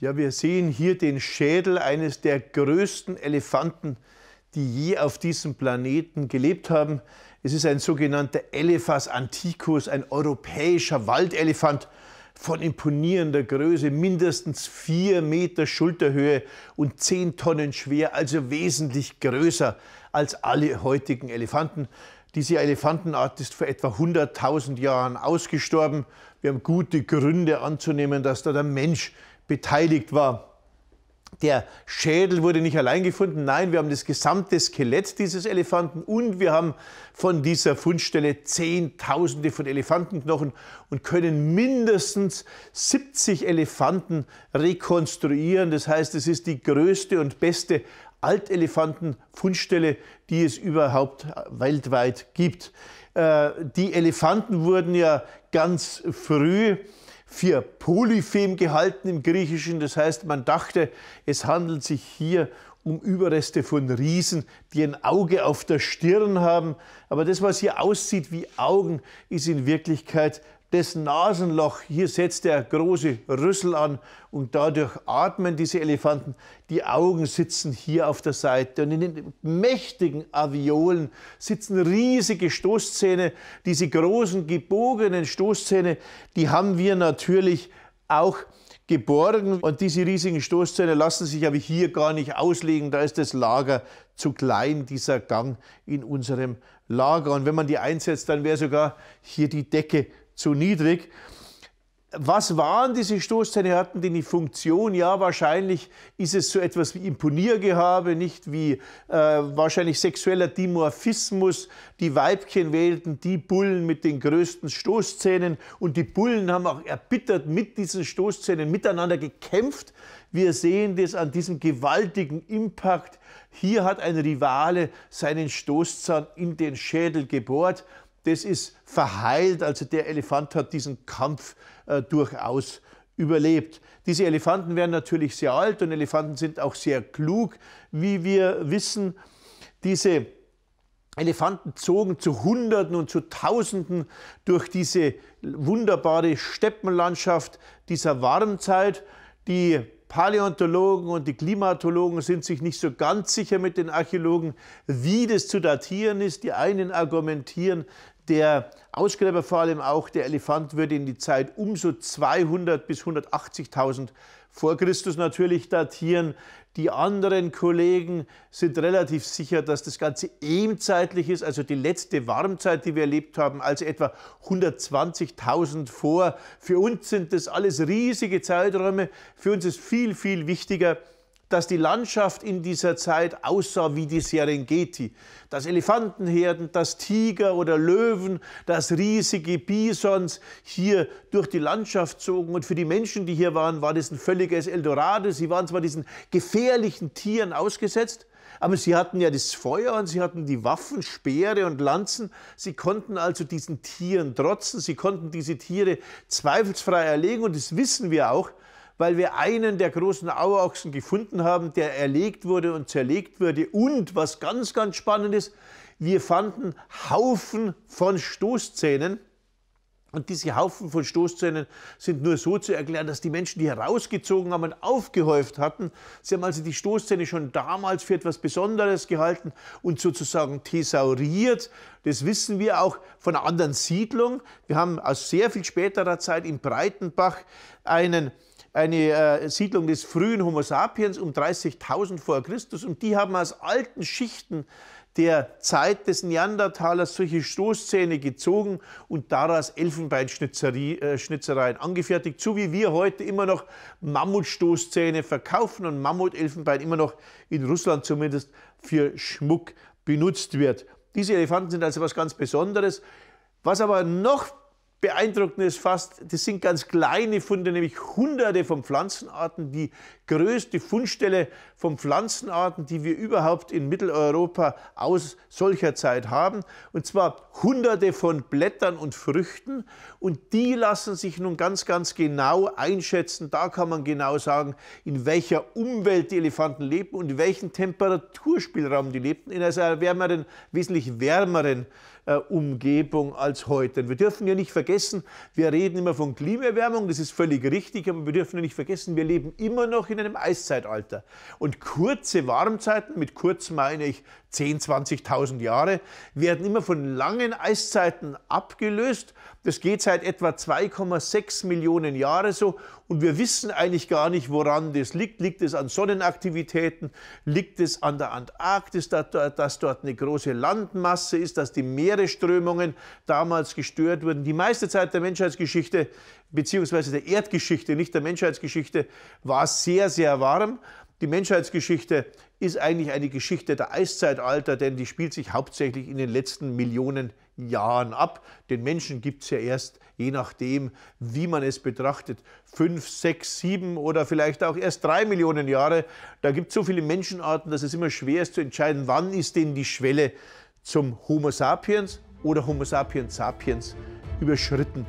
Ja, wir sehen hier den Schädel eines der größten Elefanten, die je auf diesem Planeten gelebt haben. Es ist ein sogenannter Elephas Anticus, ein europäischer Waldelefant von imponierender Größe, mindestens vier Meter Schulterhöhe und zehn Tonnen schwer, also wesentlich größer als alle heutigen Elefanten. Diese Elefantenart ist vor etwa 100.000 Jahren ausgestorben. Wir haben gute Gründe anzunehmen, dass da der Mensch beteiligt war. Der Schädel wurde nicht allein gefunden, nein, wir haben das gesamte Skelett dieses Elefanten und wir haben von dieser Fundstelle Zehntausende von Elefantenknochen und können mindestens 70 Elefanten rekonstruieren. Das heißt, es ist die größte und beste Altelefantenfundstelle, die es überhaupt weltweit gibt. Äh, die Elefanten wurden ja ganz früh für Polyphem gehalten im Griechischen. Das heißt, man dachte, es handelt sich hier um Überreste von Riesen, die ein Auge auf der Stirn haben. Aber das, was hier aussieht wie Augen, ist in Wirklichkeit das Nasenloch, hier setzt der große Rüssel an und dadurch atmen diese Elefanten. Die Augen sitzen hier auf der Seite und in den mächtigen Aviolen sitzen riesige Stoßzähne. Diese großen gebogenen Stoßzähne, die haben wir natürlich auch geborgen und diese riesigen Stoßzähne lassen sich aber hier gar nicht auslegen, da ist das Lager zu klein, dieser Gang in unserem Lager. Und wenn man die einsetzt, dann wäre sogar hier die Decke zu niedrig. Was waren diese Stoßzähne? Hatten die eine Funktion? Ja, wahrscheinlich ist es so etwas wie Imponiergehabe, nicht wie äh, wahrscheinlich sexueller Dimorphismus. Die Weibchen wählten die Bullen mit den größten Stoßzähnen und die Bullen haben auch erbittert mit diesen Stoßzähnen miteinander gekämpft. Wir sehen das an diesem gewaltigen Impact. Hier hat ein Rivale seinen Stoßzahn in den Schädel gebohrt das ist verheilt. Also der Elefant hat diesen Kampf äh, durchaus überlebt. Diese Elefanten werden natürlich sehr alt und Elefanten sind auch sehr klug. Wie wir wissen, diese Elefanten zogen zu Hunderten und zu Tausenden durch diese wunderbare Steppenlandschaft dieser Warmzeit. Die Paläontologen und die Klimatologen sind sich nicht so ganz sicher mit den Archäologen, wie das zu datieren ist. Die einen argumentieren, der Ausgräber, vor allem auch der Elefant, würde in die Zeit um so 200 bis 180.000 vor Christus natürlich datieren. Die anderen Kollegen sind relativ sicher, dass das Ganze ehemzeitlich ist, also die letzte Warmzeit, die wir erlebt haben, also etwa 120.000 vor. Für uns sind das alles riesige Zeiträume. Für uns ist viel, viel wichtiger, dass die Landschaft in dieser Zeit aussah wie die Serengeti. Dass Elefantenherden, dass Tiger oder Löwen, dass riesige Bisons hier durch die Landschaft zogen. Und für die Menschen, die hier waren, war das ein völliges Eldorado. Sie waren zwar diesen gefährlichen Tieren ausgesetzt, aber sie hatten ja das Feuer und sie hatten die Waffen, Speere und Lanzen. Sie konnten also diesen Tieren trotzen, sie konnten diese Tiere zweifelsfrei erlegen und das wissen wir auch, weil wir einen der großen Auerochsen gefunden haben, der erlegt wurde und zerlegt wurde. Und was ganz, ganz spannend ist, wir fanden Haufen von Stoßzähnen. Und diese Haufen von Stoßzähnen sind nur so zu erklären, dass die Menschen die herausgezogen haben und aufgehäuft hatten. Sie haben also die Stoßzähne schon damals für etwas Besonderes gehalten und sozusagen thesauriert. Das wissen wir auch von einer anderen Siedlung. Wir haben aus sehr viel späterer Zeit in Breitenbach einen eine äh, Siedlung des frühen Homo sapiens um 30.000 vor Christus und die haben aus alten Schichten der Zeit des Neandertalers solche Stoßzähne gezogen und daraus Elfenbeinschnitzereien äh, angefertigt, so wie wir heute immer noch Mammutstoßzähne verkaufen und Mammutelfenbein immer noch in Russland zumindest für Schmuck benutzt wird. Diese Elefanten sind also was ganz Besonderes. Was aber noch Beeindruckend ist fast, das sind ganz kleine Funde, nämlich hunderte von Pflanzenarten. Die größte Fundstelle von Pflanzenarten, die wir überhaupt in Mitteleuropa aus solcher Zeit haben. Und zwar hunderte von Blättern und Früchten. Und die lassen sich nun ganz, ganz genau einschätzen. Da kann man genau sagen, in welcher Umwelt die Elefanten lebten und in welchem Temperaturspielraum die lebten. In einer wärmeren, wesentlich wärmeren äh, Umgebung als heute. Und wir dürfen ja nicht vergessen, wir reden immer von Klimaerwärmung, das ist völlig richtig, aber wir dürfen ja nicht vergessen, wir leben immer noch in einem Eiszeitalter. Und kurze Warmzeiten, mit kurz meine ich 10.000, 20.000 Jahre, werden immer von langen Eiszeiten abgelöst. Das geht seit etwa 2,6 Millionen Jahren so und wir wissen eigentlich gar nicht, woran das liegt. Liegt es an Sonnenaktivitäten? Liegt es an der Antarktis, dass dort eine große Landmasse ist, dass die Meeresströmungen damals gestört wurden? Die meiste Zeit der Menschheitsgeschichte beziehungsweise der Erdgeschichte, nicht der Menschheitsgeschichte, war sehr, sehr warm. Die Menschheitsgeschichte ist eigentlich eine Geschichte der Eiszeitalter, denn die spielt sich hauptsächlich in den letzten Millionen Jahren ab. Den Menschen gibt es ja erst, je nachdem, wie man es betrachtet, fünf, sechs, sieben oder vielleicht auch erst drei Millionen Jahre. Da gibt es so viele Menschenarten, dass es immer schwer ist zu entscheiden, wann ist denn die Schwelle zum Homo sapiens oder Homo sapiens sapiens überschritten.